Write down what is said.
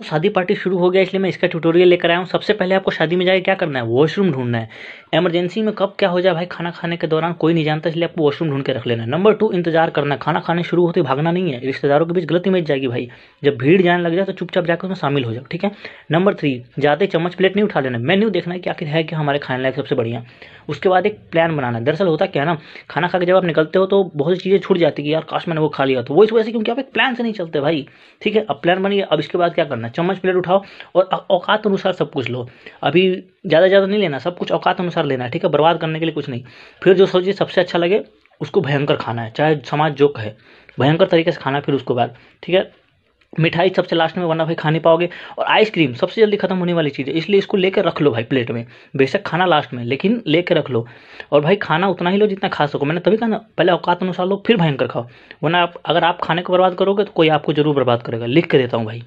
तो शादी पार्टी शुरू हो गया इसलिए मैं इसका ट्यूटोरियल लेकर आया हूँ सबसे पहले आपको शादी में जाकर क्या करना है वॉशरूम ढूंढना है एमरजेंसी में कब क्या हो जाए भाई खाना खाने के दौरान कोई नहीं जानता इसलिए आपको वॉशरूम ढूंढ के रख लेना है नंबर टू इंतजार करना खाना खाने शुरू होते भागना नहीं है रिश्तेदारों के बीच गलत इमेज जाएगी भाई जब भीड़ जाने लग जाए तो चुपचाप जाकर उसमें शामिल हो जाओ ठीक है नंबर थ्री ज़्यादा चम्मच प्लेट नहीं उठा लेना मेन्यू देखना है कि आखिर है कि हमारे खाने लायक सबसे बढ़िया उसके बाद एक प्लान बनाना है दरअसल होता क्या ना खाना खा के जब आप निकलते हो तो बहुत सी चीज़ें छूट जाती है यार काश मैंने वो खा लिया तो वो इस वजह से क्योंकि आप एक प्लान से नहीं चलते भाई ठीक है अब प्लान बनिए अब इसके बाद क्या करना है चम्मच प्लेट उठाओ और औकात अनुसार सब कुछ लो अभी ज़्यादा ज़्यादा नहीं लेना सब कुछ औकात अनुसार लेना है ठीक है बर्बाद करने के लिए कुछ नहीं फिर जो सब्जी सबसे अच्छा लगे उसको भयंकर खाना है चाहे समाज जो कहे भयंकर तरीके से खाना फिर उसके बाद ठीक है मिठाई सबसे लास्ट में वरना भाई खा नहीं पाओगे और आइसक्रीम सबसे जल्दी खत्म होने वाली चीज़ है इसलिए इसको लेकर रख लो भाई प्लेट में बेशक खाना लास्ट में लेकिन लेकर रख लो और भाई खाना उतना ही लो जितना खा सको मैंने तभी कहा ना पहले औकात अनुसार लो फिर भयंकर खाओ वरना आप अगर आप खाने को बर्बाद करोगे तो कोई आपको जरूर बर्बाद करेगा लिख के देता हूँ भाई